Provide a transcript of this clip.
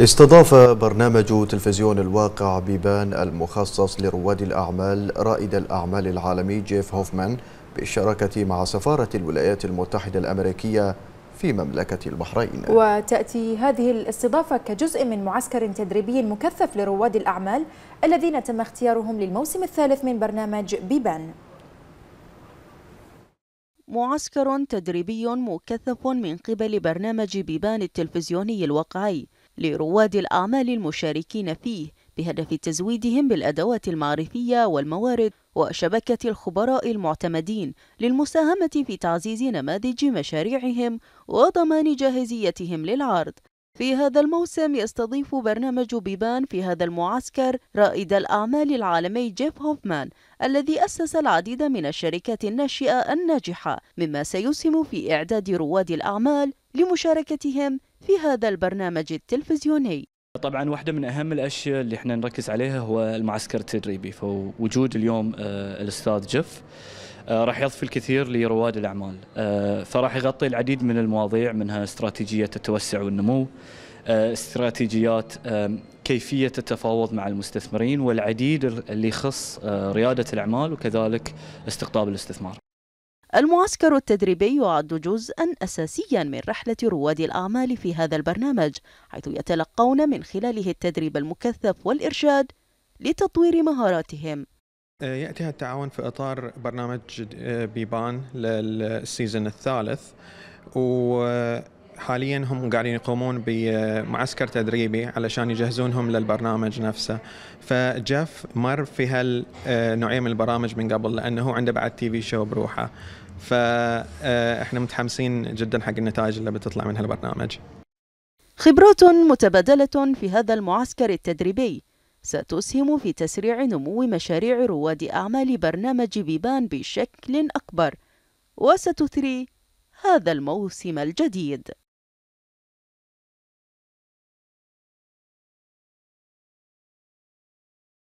استضاف برنامج تلفزيون الواقع بيبان المخصص لرواد الأعمال رائد الأعمال العالمي جيف هوفمان بالشراكة مع سفارة الولايات المتحدة الأمريكية في مملكة البحرين وتأتي هذه الاستضافة كجزء من معسكر تدريبي مكثف لرواد الأعمال الذين تم اختيارهم للموسم الثالث من برنامج بيبان معسكر تدريبي مكثف من قبل برنامج بيبان التلفزيوني الواقعي لرواد الأعمال المشاركين فيه بهدف تزويدهم بالأدوات المعرفية والموارد وشبكة الخبراء المعتمدين للمساهمة في تعزيز نماذج مشاريعهم وضمان جاهزيتهم للعرض. في هذا الموسم يستضيف برنامج بيبان في هذا المعسكر رائد الأعمال العالمي جيف هوفمان الذي أسس العديد من الشركات الناشئة الناجحة مما سيسهم في إعداد رواد الأعمال لمشاركتهم في هذا البرنامج التلفزيوني طبعا واحدة من أهم الأشياء اللي احنا نركز عليها هو المعسكر التدريبي فوجود اليوم آه، الأستاذ جف آه، راح يضفي الكثير لرواد الأعمال آه، فراح يغطي العديد من المواضيع منها استراتيجية التوسع والنمو استراتيجيات كيفية التفاوض مع المستثمرين والعديد اللي يخص ريادة الأعمال وكذلك استقطاب الاستثمار المعسكر التدريبي يعد جزءا أساسيا من رحلة رواد الأعمال في هذا البرنامج حيث يتلقون من خلاله التدريب المكثف والإرشاد لتطوير مهاراتهم آه، يأتي التعاون في إطار برنامج آه، بيبان للسيزن الثالث و حاليا هم قاعدين يقومون بمعسكر تدريبي علشان يجهزونهم للبرنامج نفسه فجيف مر في هالنوعيه من البرامج من قبل لانه عنده بعد تي في شو بروحه فاحنا آه، متحمسين جدا حق النتائج اللي بتطلع من هالبرنامج خبرات متبادله في هذا المعسكر التدريبي ستسهم في تسريع نمو مشاريع رواد اعمال برنامج بيبان بشكل اكبر وستثري هذا الموسم الجديد